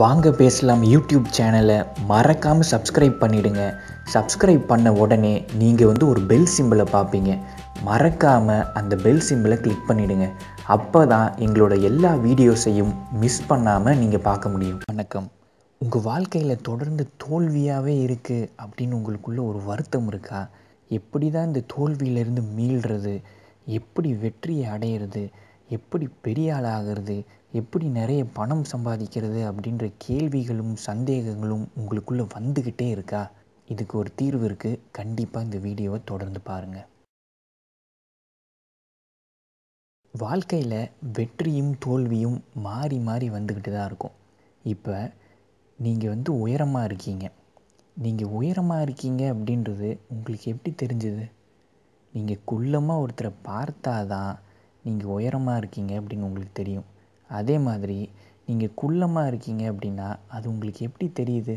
வாங்க பேசலாம் யூடியூப் சேனலை மறக்காமல் சப்ஸ்கிரைப் பண்ணிவிடுங்க சப்ஸ்கிரைப் பண்ண உடனே நீங்கள் வந்து ஒரு பெல் சிம்பிளை பார்ப்பீங்க மறக்காமல் அந்த பெல் சிம்பிளை கிளிக் பண்ணிவிடுங்க அப்போ தான் எங்களோட எல்லா வீடியோஸையும் மிஸ் பண்ணாமல் நீங்கள் பார்க்க முடியும் வணக்கம் உங்கள் வாழ்க்கையில் தொடர்ந்து தோல்வியாகவே இருக்குது அப்படின்னு உங்களுக்குள்ள ஒரு வருத்தம் இருக்கா எப்படி தான் இந்த தோல்வியிலேருந்து மீள்றது எப்படி வெற்றியை அடையிறது எப்படி பெரிய ஆளாகிறது எப்படி நிறைய பணம் சம்பாதிக்கிறது அப்படின்ற கேள்விகளும் சந்தேகங்களும் உங்களுக்குள்ளே வந்துக்கிட்டே இருக்கா இதுக்கு ஒரு தீர்வு இருக்குது கண்டிப்பாக இந்த வீடியோவை தொடர்ந்து பாருங்கள் வாழ்க்கையில் வெற்றியும் தோல்வியும் மாறி மாறி வந்துக்கிட்டு தான் இருக்கும் இப்போ நீங்கள் வந்து உயரமாக இருக்கீங்க நீங்கள் உயரமாக இருக்கீங்க அப்படின்றது உங்களுக்கு எப்படி தெரிஞ்சுது நீங்கள் குள்ளமாக ஒருத்தரை பார்த்தா தான் நீங்கள் உயரமாக இருக்கீங்க அப்படின்னு உங்களுக்கு தெரியும் அதே மாதிரி நீங்கள் குள்ளமாக இருக்கீங்க அப்படின்னா அது உங்களுக்கு எப்படி தெரியுது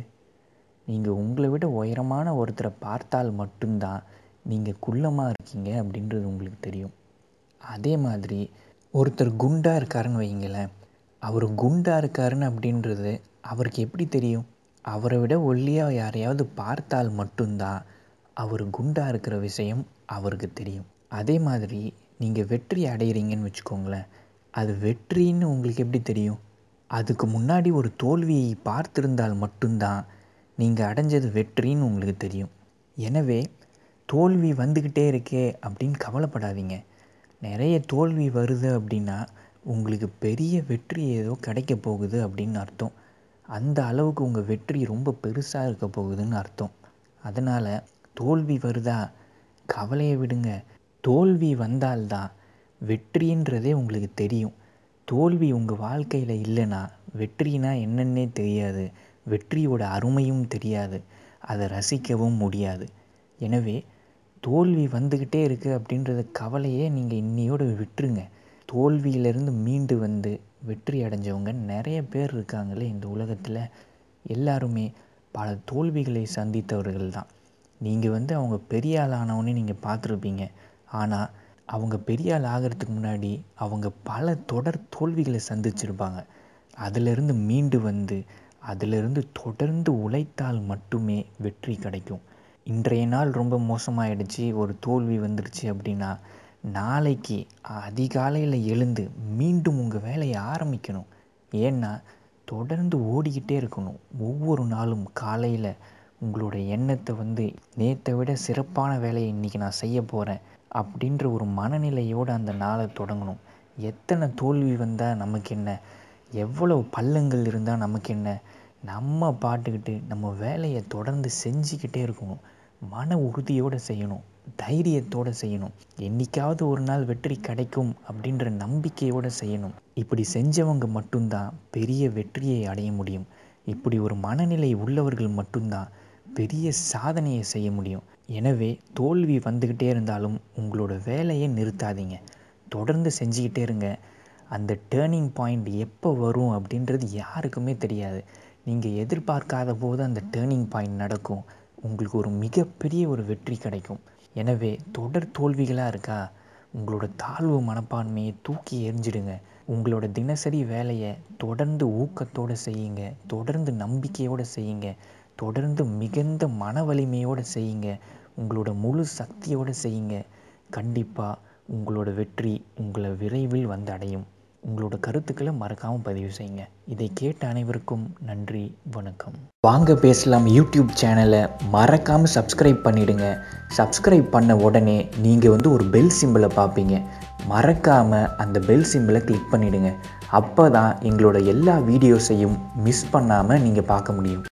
நீங்கள் உங்களை விட உயரமான ஒருத்தரை பார்த்தால் மட்டும்தான் நீங்கள் குள்ளமாக இருக்கீங்க அப்படின்றது உங்களுக்கு தெரியும் அதே மாதிரி ஒருத்தர் குண்டாக இருக்காருன்னு வைங்களேன் அவர் குண்டாக இருக்காருன்னு அப்படின்றது அவருக்கு எப்படி தெரியும் அவரை விட ஒல்லியாக யாரையாவது பார்த்தால் மட்டும்தான் அவர் குண்டாக இருக்கிற விஷயம் அவருக்கு தெரியும் அதே மாதிரி நீங்கள் வெற்றி அடைகிறீங்கன்னு வச்சுக்கோங்களேன் அது வெற்றின்னு உங்களுக்கு எப்படி தெரியும் அதுக்கு முன்னாடி ஒரு தோல்வியை பார்த்திருந்தால் மட்டும்தான் நீங்கள் அடைஞ்சது வெற்றின்னு உங்களுக்கு தெரியும் எனவே தோல்வி வந்துக்கிட்டே இருக்கே அப்படின்னு கவலைப்படாதீங்க நிறைய தோல்வி வருது அப்படின்னா உங்களுக்கு பெரிய வெற்றி ஏதோ கிடைக்க போகுது அப்படின்னு அர்த்தம் அந்த அளவுக்கு உங்கள் வெற்றி ரொம்ப பெருசாக இருக்க போகுதுன்னு அர்த்தம் அதனால் தோல்வி வருதா கவலையை விடுங்க தோல்வி வந்தால்தான் வெற்றின்றதே உங்களுக்கு தெரியும் தோல்வி உங்கள் வாழ்க்கையில் இல்லைன்னா வெற்றினா என்னன்னே தெரியாது வெற்றியோட அருமையும் தெரியாது அதை ரசிக்கவும் முடியாது எனவே தோல்வி வந்துக்கிட்டே இருக்குது அப்படின்றத கவலையே நீங்கள் இன்னையோடு விட்டுருங்க தோல்வியிலேருந்து மீண்டு வந்து வெற்றி அடைஞ்சவங்க நிறைய பேர் இருக்காங்களே இந்த உலகத்தில் எல்லாருமே பல தோல்விகளை சந்தித்தவர்கள் தான் நீங்கள் வந்து அவங்க பெரிய ஆளானவொன்னே நீங்கள் பார்த்துருப்பீங்க ஆனால் அவங்க பெரிய ஆள் ஆகிறதுக்கு முன்னாடி அவங்க பல தொடர் தோல்விகளை சந்திச்சிருப்பாங்க அதிலிருந்து மீண்டு வந்து அதிலிருந்து தொடர்ந்து உழைத்தால் மட்டுமே வெற்றி கிடைக்கும் இன்றைய நாள் ரொம்ப மோசமாயிடுச்சு ஒரு தோல்வி வந்துடுச்சு அப்படின்னா நாளைக்கு அதிகாலையில் எழுந்து மீண்டும் உங்கள் வேலையை ஆரம்பிக்கணும் ஏன்னா தொடர்ந்து ஓடிக்கிட்டே இருக்கணும் ஒவ்வொரு நாளும் காலையில் உங்களோட எண்ணத்தை வந்து நேற்றை விட சிறப்பான வேலையை இன்றைக்கி நான் செய்ய போகிறேன் அப்படின்ற ஒரு மனநிலையோடு அந்த நாளை தொடங்கணும் எத்தனை தோல்வி வந்தால் நமக்கு என்ன எவ்வளோ பள்ளங்கள் இருந்தால் நமக்கு என்ன நம்ம பாட்டுக்கிட்டு நம்ம வேலையை தொடர்ந்து செஞ்சுக்கிட்டே இருக்கணும் மன உறுதியோடு செய்யணும் தைரியத்தோடு செய்யணும் என்றைக்காவது ஒரு நாள் வெற்றி கிடைக்கும் அப்படின்ற நம்பிக்கையோடு செய்யணும் இப்படி செஞ்சவங்க மட்டும்தான் பெரிய வெற்றியை அடைய முடியும் இப்படி ஒரு மனநிலை உள்ளவர்கள் மட்டும்தான் பெரிய சாதனையை செய்ய முடியும் எனவே தோல்வி வந்துக்கிட்டே இருந்தாலும் உங்களோட வேலையை நிறுத்தாதீங்க தொடர்ந்து செஞ்சுக்கிட்டே இருங்க அந்த டேர்னிங் பாயிண்ட் எப்போ வரும் அப்படின்றது யாருக்குமே தெரியாது நீங்கள் எதிர்பார்க்காத போது அந்த டேர்னிங் பாயிண்ட் நடக்கும் உங்களுக்கு ஒரு மிகப்பெரிய ஒரு வெற்றி கிடைக்கும் எனவே தொடர் தோல்விகளாக இருக்கா உங்களோட தாழ்வு மனப்பான்மையை தூக்கி எரிஞ்சிடுங்க உங்களோட தினசரி வேலையை தொடர்ந்து ஊக்கத்தோடு செய்யுங்க தொடர்ந்து நம்பிக்கையோடு செய்யுங்க தொடர்ந்து மிகுந்த மன வலிமையோடு செய்யுங்க உங்களோட முழு சக்தியோடு செய்யுங்க கண்டிப்பாக உங்களோட வெற்றி உங்களை விரைவில் வந்து அடையும் உங்களோட கருத்துக்களை மறக்காமல் பதிவு செய்யுங்க இதை கேட்ட அனைவருக்கும் நன்றி வணக்கம் வாங்க பேசலாம் யூடியூப் சேனலை மறக்காமல் சப்ஸ்கிரைப் பண்ணிவிடுங்க சப்ஸ்கிரைப் பண்ண உடனே நீங்கள் வந்து ஒரு பெல் சிம்பிளை பார்ப்பீங்க மறக்காமல் அந்த பெல் சிம்பிளை கிளிக் பண்ணிவிடுங்க அப்போ தான் எங்களோட எல்லா வீடியோஸையும் மிஸ் பண்ணாமல் நீங்கள் பார்க்க முடியும்